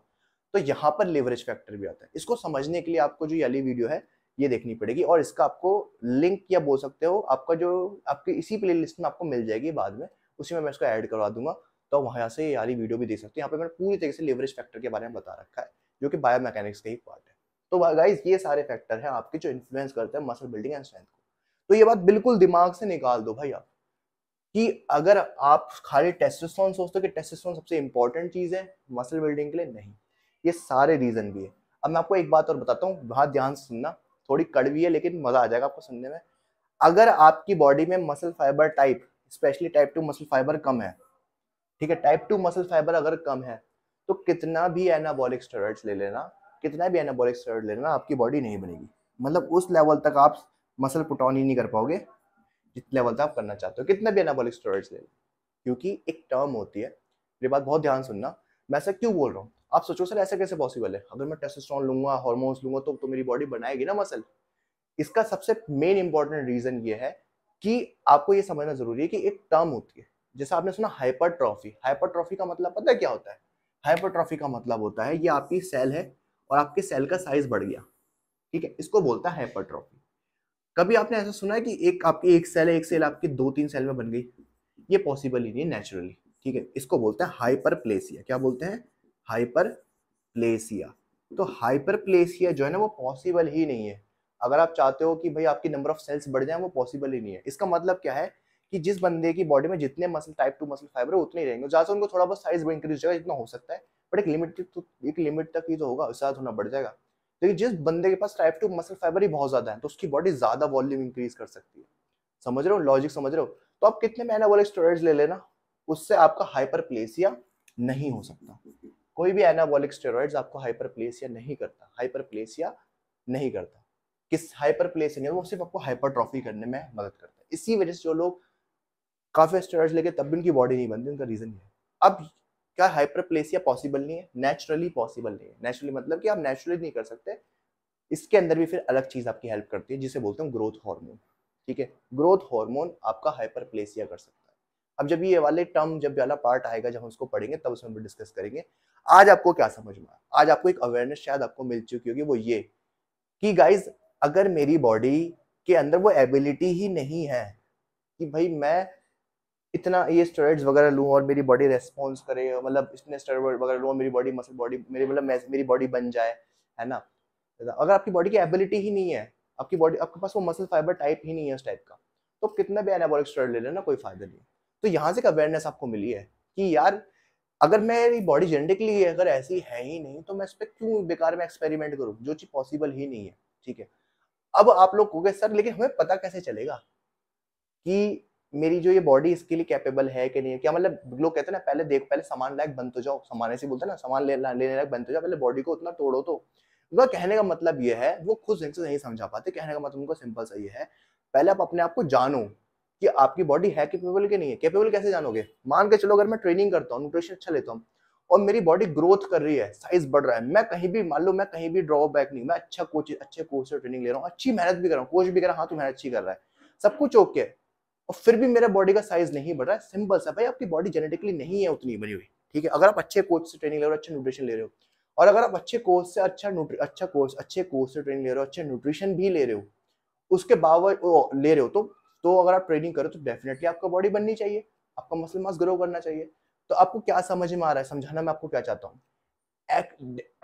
तो यहाँ पर लेवरेज फैक्टर भी आता है इसको समझने के लिए आपको जो ये वीडियो है ये देखनी पड़ेगी और इसका आपको लिंक या बोल सकते हो आपका जो आपकी इसी प्ले लिस्ट में आपको मिल जाएगी बाद में उसी में मैं इसको ऐड करवा दूंगा तो आप वहाँ से यारी वीडियो भी देख सकते हो यहाँ पे मैंने पूरी तरीके से लेवरेज फैक्टर के बारे में बता रखा है जो कि बायो मैकेनिक्स का ही पार्ट है तो गाइज ये सारे फैक्टर हैं आपके जो इन्फ्लुएंस करते हैं मसल बिल्डिंग एंड स्ट्रेंथ को तो ये बात बिल्कुल दिमाग से निकाल दो भाई आप कि अगर आप खाली टेस्टोस्टेरोन सोचते हो कि टेस्टोस्टेरोन सबसे इंपॉर्टेंट चीज़ है मसल बिल्डिंग के लिए नहीं ये सारे रीज़न भी है अब मैं आपको एक बात और बताता हूँ बहुत ध्यान से सुनना थोड़ी कड़वी है लेकिन मजा आ जाएगा आपको सुनने में अगर आपकी बॉडी में muscle fibre type specially type two muscle fibre कम है ठीक है टाइप टू मसल फाइबर अगर कम है तो कितना भी एनाबॉलिक स्टेरॉइड्स ले लेना कितना भी एनाबॉलिक स्टेरॉइड ले लेना आपकी बॉडी नहीं बनेगी मतलब उस लेवल तक आप मसल पुटॉन ही नहीं कर पाओगे जिस लेवल तक आप करना चाहते हो कितना भी एनाबॉलिक स्टेरॉइड्स ले लो क्योंकि एक टर्म होती है मेरी बात बहुत ध्यान सुनना मैं ऐसा क्यों बोल रहा हूँ आप सोचो सर ऐसा कैसे पॉसिबल है अगर मैं टेस्टोस्टेरोन लूंगा हार्मोन्स लूंगा तो तो मेरी बॉडी बनाएगी ना मसल इसका सबसे मेन इंपॉर्टेंट रीजन ये है कि आपको ये समझना जरूरी है कि एक टर्म होती है जैसे आपने सुना हाइपरट्रॉफी हाइपरट्रॉफी का मतलब पता है क्या होता है हाइपरट्रॉफी का मतलब होता है ये आपकी सेल है और आपके सेल का साइज बढ़ गया ठीक है इसको बोलता है हाइपरट्रॉफी कभी आपने ऐसा सुना है कि एक आपकी एक सेल है एक सेल आपकी दो तीन सेल में बन गई ये पॉसिबल ही नहीं है नेचुरली ठीक है इसको बोलते हैं हाइपरप्लेसिया क्या बोलते हैं हाइपरप्लेसिया तो हाइपरप्लेसिया जो है ना वो पॉसिबल ही नहीं है अगर आप चाहते हो कि भाई आपकी नंबर ऑफ सेल्स बढ़ जाए वो पॉसिबल ही नहीं है इसका मतलब क्या है कि जिस बंदे की बॉडी में जितने muscle type two muscle fibre है उतने ही रहेंगे जहाँ से उनको थोड़ा बहुत साइज इंक्रीज होगा जितना हो सकता है बट एक लिमिट तो एक लिमिट तक ही तो होगा उससे होना बढ़ जाएगा लेकिन जिस बंदे के पास टाइप टू मसल फाइबर ही बहुत ज्यादा है तो उसकी बॉडी ज्यादा वॉल्यूम इंक्रीज कर सकती है समझ रहे हो लॉजिक समझ रहे हो तो आप कितने महीने वाले स्टोरेज ले लेना उससे आपका हाइपरप्लेसिया नहीं हो सकता कोई भी एनाबॉलिक स्टेरॉइड्स आपको हाइपरप्लेसिया नहीं करता हाइपरप्लेसिया नहीं करता किस हाइपरप्लेसिया नहीं वो सिर्फ आपको हाइपरट्रॉफी करने में मदद करता है इसी वजह से जो लोग काफ़ी स्टेरॉइड्स लेके तब भी उनकी बॉडी नहीं बनती उनका रीज़न ये है अब क्या हाइपरप्लेसिया पॉसिबल नहीं है नेचुरली पॉसिबल नहीं है नेचुरली मतलब कि आप नेचुरली नहीं कर सकते इसके अंदर भी फिर अलग चीज़ आपकी हेल्प करती है जिसे बोलते हैं ग्रोथ हार्मोन ठीक है ग्रोथ हार्मोन आपका हाइपरप्लेसिया कर सकता है अब जब ये वाले टर्म जब वाला पार्ट आएगा जब हम उसको पढ़ेंगे तब उसमें डिस्कस करेंगे आज आपको क्या समझ में आया आज आपको एक अवेयरनेस शायद आपको मिल चुकी होगी वो ये कि गाइज अगर मेरी बॉडी के अंदर वो एबिलिटी ही नहीं है कि भाई मैं इतना ये स्टेरॉइड्स वगैरह लूँ और मेरी बॉडी रेस्पॉन्स करे मतलब इतने स्टेरॉइड वगैरह लूँ मेरी बॉडी मसल बॉडी मेरी मतलब मेरी बॉडी बन जाए है ना अगर आपकी बॉडी की एबिलिटी ही नहीं है आपकी बॉडी आपके पास वो मसल फाइबर टाइप ही नहीं है उस टाइप का तो कितना भी एनाबॉलिक स्टेरॉइड ले लेना कोई फायदा नहीं तो यहाँ से एक अवेयरनेस आपको मिली है कि यार अगर मेरी बॉडी जेनेटिकली अगर ऐसी है ही नहीं तो मैं इस पर क्यों बेकार में एक्सपेरिमेंट करूँ जो चीज़ पॉसिबल ही नहीं है ठीक है अब आप लोग कहोगे सर लेकिन हमें पता कैसे चलेगा कि मेरी जो ये बॉडी इसके लिए कैपेबल है कि नहीं है क्या मतलब लोग कहते हैं ना पहले देख पहले सामान लायक बन तो जाओ सामान ऐसे बोलते हैं ना सामान ले, लेने लायक बन तो जाओ पहले बॉडी को उतना तोड़ो तो उनका कहने का मतलब ये है वो खुद से नहीं समझा पाते कहने का मतलब उनको सिंपल सा ये है पहले आप अपने आप को जानो कि आपकी बॉडी है कैपेबल के नहीं है कैपेबल कैसे जानोगे मान के चलो अगर मैं ट्रेनिंग करता हूँ न्यूट्रिशन अच्छा लेता हूँ और मेरी बॉडी ग्रोथ कर रही है साइज बढ़ रहा है मैं कहीं भी मान लो मैं कहीं भी ड्रॉबैक नहीं मैं अच्छा कोच अच्छे कोच से ट्रेनिंग ले रहा हूँ अच्छी मेहनत भी कर रहा हूँ कोच भी कर रहा हूँ हाँ तो मेहनत अच्छी कर रहा है सब कुछ ओके और फिर भी मेरा बॉडी का साइज नहीं बढ़ रहा है सिंपल सा भाई आपकी बॉडी जेनेटिकली नहीं है उतनी बनी हुई ठीक है अगर आप अच्छे कोच से ट्रेनिंग ले रहे हो अच्छे न्यूट्रिशन ले रहे हो और अगर आप अच्छे कोच से अच्छा अच्छा कोच अच्छे कोच से ट्रेनिंग ले रहे हो अच्छे न्यूट्रिशन भी ले रहे हो उसके बावजूद ले रहे हो तो तो अगर आप ट्रेनिंग करो तो डेफिनेटली आपका बॉडी बननी चाहिए आपका मसल मास ग्रो करना चाहिए तो आपको क्या समझ में आ रहा है समझाना मैं आपको क्या चाहता हूँ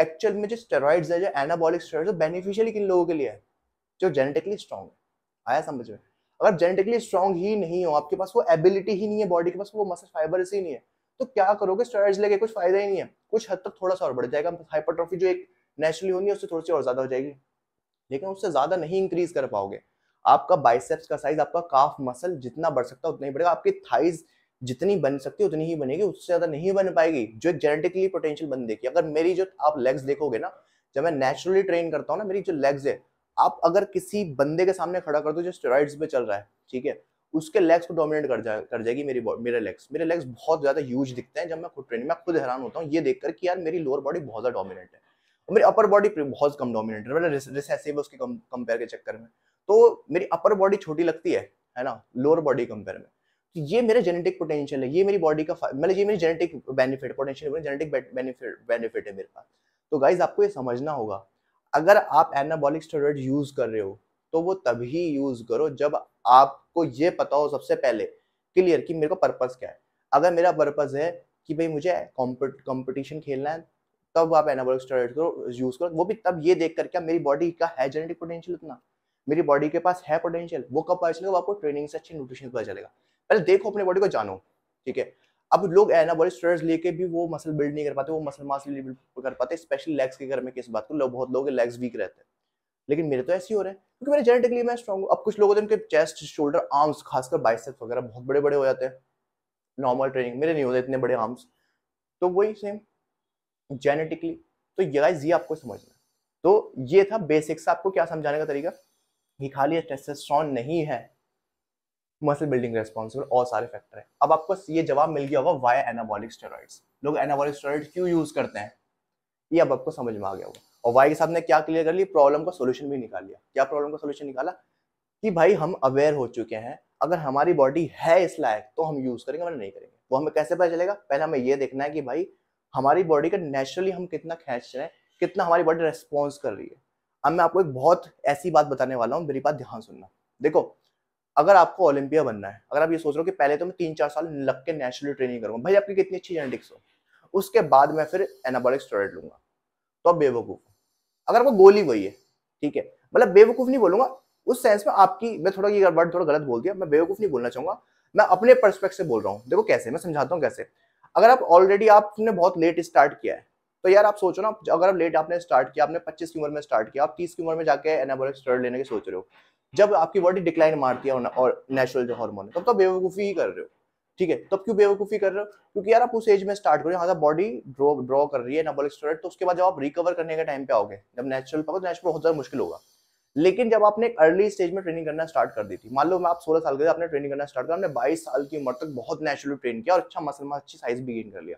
एक्चुअल में जो स्टेरॉइड्स है जो एनाबॉलिक स्टेरॉइड्स बेनिफिशियल किन लोगों के लिए है जो जेनेटिकली स्ट्रांग है आया समझ में अगर जेनेटिकली स्ट्रांग ही नहीं हो आपके पास वो एबिलिटी ही नहीं है बॉडी के पास वो मसल फाइबर्स ही नहीं है तो क्या करोगे स्टेरॉइड्स लेके कुछ फायदा ही नहीं है कुछ हद तक थोड़ा सा और बढ़ जाएगा हाइपरट्रॉफी जो एक नेचुरली होनी है उससे थोड़ी सी और ज्यादा हो जाएगी लेकिन उससे ज्यादा नहीं इंक्रीज कर पाओगे आपका बाइसेप्स का साइज आपका काफ मसल जितना बढ़ सकता है उतना ही बढ़ेगा आपकी थाइज जितनी बन सकती है उतनी ही बनेगी उससे ज्यादा नहीं बन पाएगी जो एक जेनेटिकली पोटेंशियल बन देगी अगर मेरी जो आप लेग्स देखोगे ना जब मैं नेचुरली ट्रेन करता हूँ ना मेरी जो लेग्स है आप अगर किसी बंदे के सामने खड़ा कर दो जो स्टेरॉइड्स पे चल रहा है ठीक है उसके लेग्स को डोमिनेट कर जाए कर जाएगी मेरी मेरे लेग्स मेरे लेग्स बहुत ज़्यादा ह्यूज दिखते हैं जब मैं खुद ट्रेनिंग में खुद हैरान होता हूँ ये देखकर कि यार मेरी लोअर बॉडी बहुत ज़्यादा डोमिनेट है और मेरी अपर बॉडी बहुत कम डोमिनेंट है मतलब रिसेसिव उसके कंपेयर के चक्कर में तो मेरी अपर बॉडी छोटी लगती है है ना लोअर बॉडी कंपेयर में तो ये मेरा जेनेटिक पोटेंशियल है ये मेरी बॉडी का मतलब ये मेरी genetic benefit potential genetic benefit benefit है मेरे पास तो गाइज आपको ये समझना होगा अगर आप एनाबॉलिक स्टेरॉइड यूज़ कर रहे हो तो वो तभी यूज़ करो जब आपको ये पता हो सबसे पहले क्लियर कि मेरे को पर्पज़ क्या है अगर मेरा पर्पज़ है कि भाई मुझे कॉम्पिटिशन खेलना है तब आप एनाबॉलिक स्टेरॉइड को यूज करो वो भी तब ये देख करके मेरी बॉडी का है जेनेटिक पोटेंशियल उतना मेरी बॉडी के पास है पोटेंशियल वो कब पता चलेगा आपको ट्रेनिंग से अच्छे न्यूट्रिशन पता चलेगा पहले देखो अपने बॉडी को जानो ठीक है अब लोग एनाबॉलिक स्टेरॉइड्स लेके भी वो मसल बिल्ड नहीं कर पाते वो मसल मास बिल्ड कर पाते स्पेशली लेग्स के घर में किस बात को लोग बहुत लोग लेग्स वीक रहते हैं लेकिन मेरे तो ऐसे ही हो रहे हैं क्योंकि मेरे जेनेटिकली मैं स्ट्रॉन्ग हूँ अब कुछ लोगों हैं उनके चेस्ट शोल्डर आर्म्स खासकर बाइसेप्स वगैरह बहुत बड़े बड़े हो जाते हैं नॉर्मल ट्रेनिंग मेरे नहीं होते इतने बड़े आर्म्स तो वही सेम जेनेटिकली तो ये गाइज ये आपको समझना है तो ये था बेसिक्स आपको क्या समझाने का तरीका कि खाली टेस्टोस्टेरोन नहीं है मसल बिल्डिंग रेस्पॉन्सिबल और सारे फैक्टर हैं अब आपको ये जवाब मिल गया होगा वाया एनाबॉलिक स्टेरॉइड्स लोग एनाबॉलिक स्टेरॉइड क्यों यूज करते हैं ये अब आपको समझ में आ गया होगा और वाई के साथ ने क्या क्लियर कर लिया प्रॉब्लम का सोल्यूशन भी निकाल लिया क्या प्रॉब्लम का सोल्यूशन निकाला कि भाई हम अवेयर हो चुके हैं अगर हमारी बॉडी है इस लायक तो हम यूज करेंगे वरना नहीं करेंगे वो हमें कैसे पता चलेगा पहले हमें यह देखना है कि भाई हमारी बॉडी का नेचुरली हम कितना खेच रहे हैं कितना हमारी बॉडी रेस्पॉन्स कर रही है अब मैं आपको एक बहुत ऐसी बात बताने वाला हूँ मेरी बात ध्यान सुनना देखो अगर आपको ओलंपिया बनना है अगर आप ये सोच रहे हो कि पहले तो मैं तीन चार साल लग के नेचुरली ट्रेनिंग करूंगा भाई आपकी कितनी अच्छी जेनेटिक्स हो उसके बाद मैं फिर एनाबॉलिक स्टोरेड लूंगा तो आप बेवकूफ़ अगर आपको गोली वही है ठीक है मतलब बेवकूफ़ नहीं बोलूंगा उस सेंस में आपकी मैं थोड़ा ये वर्ड थोड़ा गलत बोल दिया मैं बेवकूफ़ नहीं बोलना चाहूंगा मैं अपने परस्पेक्ट से बोल रहा हूँ देखो कैसे मैं समझाता हूँ कैसे अगर आप ऑलरेडी आपने बहुत लेट स्टार्ट किया है तो यार आप सोचो ना अगर आप लेट आपने स्टार्ट किया आपने 25 की उम्र में स्टार्ट किया आप 30 की उम्र में जाके एनाबोलिक स्टेरॉइड लेने की सोच रहे हो जब आपकी बॉडी डिक्लाइन मारती है और नेचुरल जो हार्मोन है तब तो, बेवकूफ़ी ही कर रहे हो ठीक है तब क्यों बेवकूफ़ी कर रहे हो क्योंकि यार आप उस एज में स्टार्ट करो यहाँ बॉडी ड्रॉ ड्रॉ कर रही है एनाबोलिक स्टेरॉइड तो उसके बाद जब आप रिकवर करने के टाइम पे आओगे जब नेचुरल पाओगे तो नेचुरल बहुत ज़्यादा मुश्किल होगा लेकिन जब आपने एक अर्ली स्टेज में ट्रेनिंग करना स्टार्ट कर दी थी मान लो मैं आप 16 साल के आपने ट्रेनिंग करना स्टार्ट किया बाईस 22 साल की उम्र तक बहुत नेचुरली ट्रेन किया और अच्छा मसल मास अच्छी साइज भी गेन कर लिया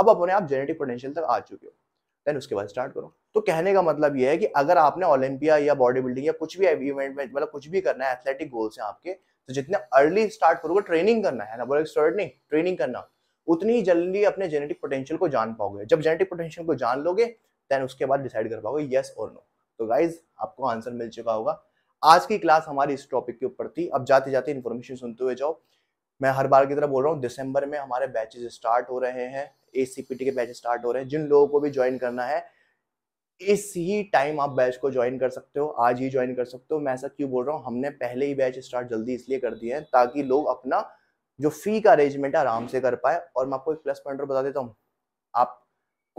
अब अपने आप जेनेटिक पोटेंशियल तक आ चुके हो देन उसके बाद स्टार्ट करो तो कहने का मतलब यह है कि अगर आपने ओलंपिया या बॉडी बिल्डिंग या कुछ भी इवेंट में मतलब कुछ भी करना है एथलेटिक गोल्स हैं आपके तो जितने अर्ली स्टार्ट करोगे ट्रेनिंग करना है ना स्टार्ट नहीं ट्रेनिंग करना उतनी ही जल्दी अपने जेनेटिक पोटेंशियल को जान पाओगे जब जेनेटिक पोटेंशियल को जान लोगे देन उसके बाद डिसाइड कर पाओगे यस और नो तो गाइज आपको आंसर मिल चुका होगा आज की क्लास हमारी इस टॉपिक के ऊपर थी अब जाते जाते इन्फॉर्मेशन सुनते हुए जाओ मैं हर बार की तरह बोल रहा हूँ दिसंबर में हमारे बैचेज स्टार्ट हो रहे हैं ए के बैचेज स्टार्ट हो रहे हैं जिन लोगों को भी ज्वाइन करना है इस ही टाइम आप बैच को ज्वाइन कर सकते हो आज ही ज्वाइन कर सकते हो मैं ऐसा क्यों बोल रहा हूँ हमने पहले ही बैच स्टार्ट जल्दी इसलिए कर दिए हैं ताकि लोग अपना जो फी का अरेंजमेंट है आराम से कर पाए और मैं आपको एक प्लस पॉइंट और बता देता हूँ आप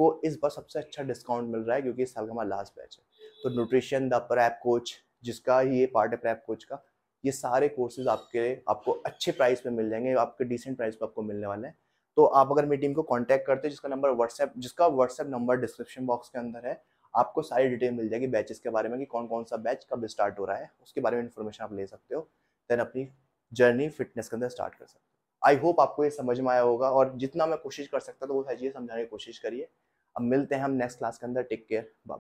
को इस बार सबसे अच्छा डिस्काउंट मिल रहा है क्योंकि इस साल का हमारा लास्ट बैच है तो न्यूट्रिशन द प्रैप कोच जिसका ही ये पार्ट है प्रैप कोच का ये सारे कोर्सेज आपके आपको अच्छे प्राइस पे मिल जाएंगे आपके डिसेंट प्राइस पे आपको मिलने वाले हैं तो आप अगर मेरी टीम को कॉन्टैक्ट करते हैं जिसका नंबर व्हाट्सएप जिसका व्हाट्सएप नंबर डिस्क्रिप्शन बॉक्स के अंदर है आपको सारी डिटेल मिल जाएगी बैचेस के बारे में कि कौन कौन सा बैच कब स्टार्ट हो रहा है उसके बारे में इन्फॉर्मेशन आप ले सकते हो देन अपनी जर्नी फिटनेस के अंदर स्टार्ट कर सकते हो आई होप आपको ये समझ में आया होगा और जितना मैं कोशिश कर सकता था वो सारी चीज़ें समझाने की कोशिश करिए अब मिलते हैं हम नेक्स्ट क्लास के अंदर टेक केयर